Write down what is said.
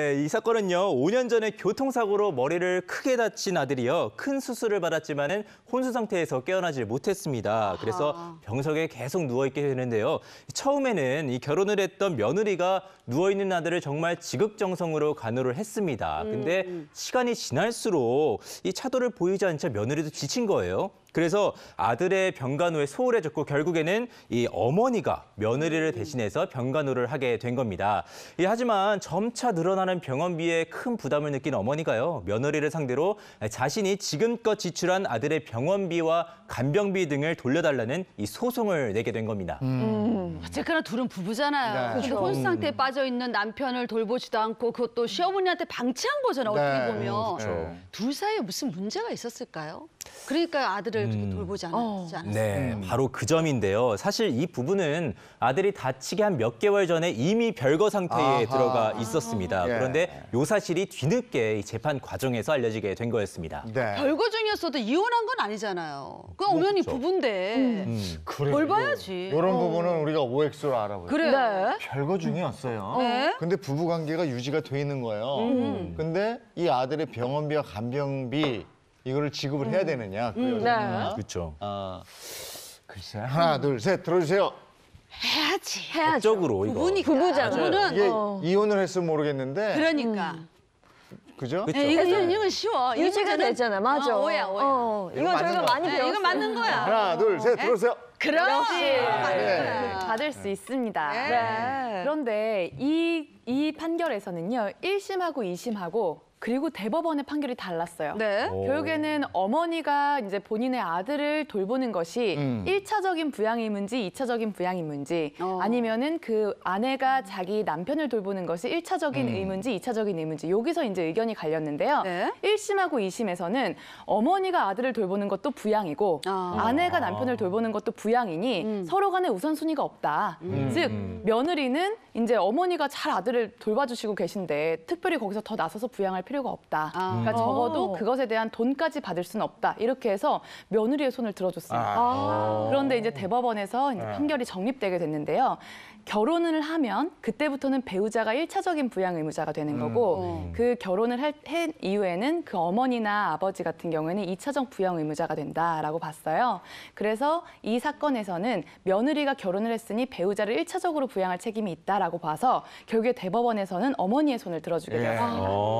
네, 이 사건은요. 5년 전에 교통사고로 머리를 크게 다친 아들이요. 큰 수술을 받았지만 혼수 상태에서 깨어나질 못했습니다. 그래서 병석에 계속 누워있게 되는데요. 처음에는 이 결혼을 했던 며느리가 누워있는 아들을 정말 지극정성으로 간호를 했습니다. 근데 음. 시간이 지날수록 이 차도를 보이지 않자 며느리도 지친 거예요. 그래서 아들의 병간호에 소홀해졌고 결국에는 이 어머니가 며느리를 대신해서 병간호를 하게 된 겁니다. 예, 하지만 점차 늘어나는 병원비에 큰 부담을 느낀 어머니가요. 며느리를 상대로 자신이 지금껏 지출한 아들의 병원비와 간병비 등을 돌려달라는 이 소송을 내게 된 겁니다. 음. 음. 어쨌거나 둘은 부부잖아요. 네. 근데 그렇죠. 혼수 상태에 음. 빠져 있는 남편을 돌보지도 않고 그것도 시어머니한테 방치한 거잖아요. 어떻게 네. 보면 그렇죠. 둘 사이에 무슨 문제가 있었을까요? 그러니까 아들을 음. 돌보지 않았지 어. 어요 네, 음. 바로 그 점인데요. 사실 이부분은 아들이 다치게한 몇 개월 전에 이미 별거 상태에 아하. 들어가 있었습니다. 예. 그런데 요 사실이 뒤늦게 재판 과정에서 알려지게 된 거였습니다. 네. 별거 중이었어도 이혼한 건 아니잖아요. 그냥 우연히 뭐, 부부인데 음. 그걸 봐야지. 이런 어. 부분은 우리가 OX로 알아보죠. 그래요. 네. 별거 중이었어요. 네. 근데 부부 관계가 유지가 돼 있는 거예요. 음. 근데 이 아들의 병원비와 간병비 이거를 지급을 해야 음. 되느냐 그여자 음, 그렇죠. 네. 아, 글쎄 음. 하나 둘 셋 들어주세요. 해야지. 해야죠. 법적으로 이거. 부부니까. 부부잖아. 이게 어. 이혼을 했으면 모르겠는데 그러니까. 그죠? 그쵸? 예, 이거는 이건 쉬워. 유지가 문 되잖아. 맞아. 어, 오야, 오야. 어, 이거 저희가 많이 배웠어. 이거 맞는 거야. 하나 둘 셋 들어주세요. 그렇지. 맞는 네. 거야. 받을 수 있습니다. 네. 그런데 이, 이 판결에서는요, 1심하고 2심하고 그리고 대법원의 판결이 달랐어요. 네. 오. 결에는 어머니가 이제 본인의 아들을 돌보는 것이 음. 1차적인 부양이인지 2차적인 부양이인지 어. 아니면은 그 아내가 자기 남편을 돌보는 것이 1차적인 음. 의문지 2차적인 의문지 여기서 이제 의견이 갈렸는데요. 네. 1심하고 2심에서는 어머니가 아들을 돌보는 것도 부양이고 아. 내가 아. 남편을 돌보는 것도 부양이니 음. 서로 간에 우선순위가 없다. 음. 음. 즉 음. 며느리는 이제 어머니가 잘 아들을 돌봐주시고 계신데 특별히 거기서 더 나서서 부양할 필요가 없다. 아. 그러니까 적어도 어. 그것에 대한 돈까지 받을 수는 없다. 이렇게 해서 며느리의 손을 들어줬습니다. 아. 그런데 이제 아. 대법원에서 이제 아. 판결이 정립되게 됐는데요. 결혼을 하면 그때부터는 배우자가 일차적인 부양 의무자가 되는 음. 거고 음. 그 결혼을 할, 한 이후에는 그 어머니나 아버지 같은 경우에는 이차적 부양 의무자가 된다라고 봤어요. 그래서 이 사건에서는 며느리가 결혼을 했으니 배우자를 일차적으로 부양할 책임이 있다라고 봐서 결국에 대법원에서는 어머니의 손을 들어주게 예. 되었습니다. 예.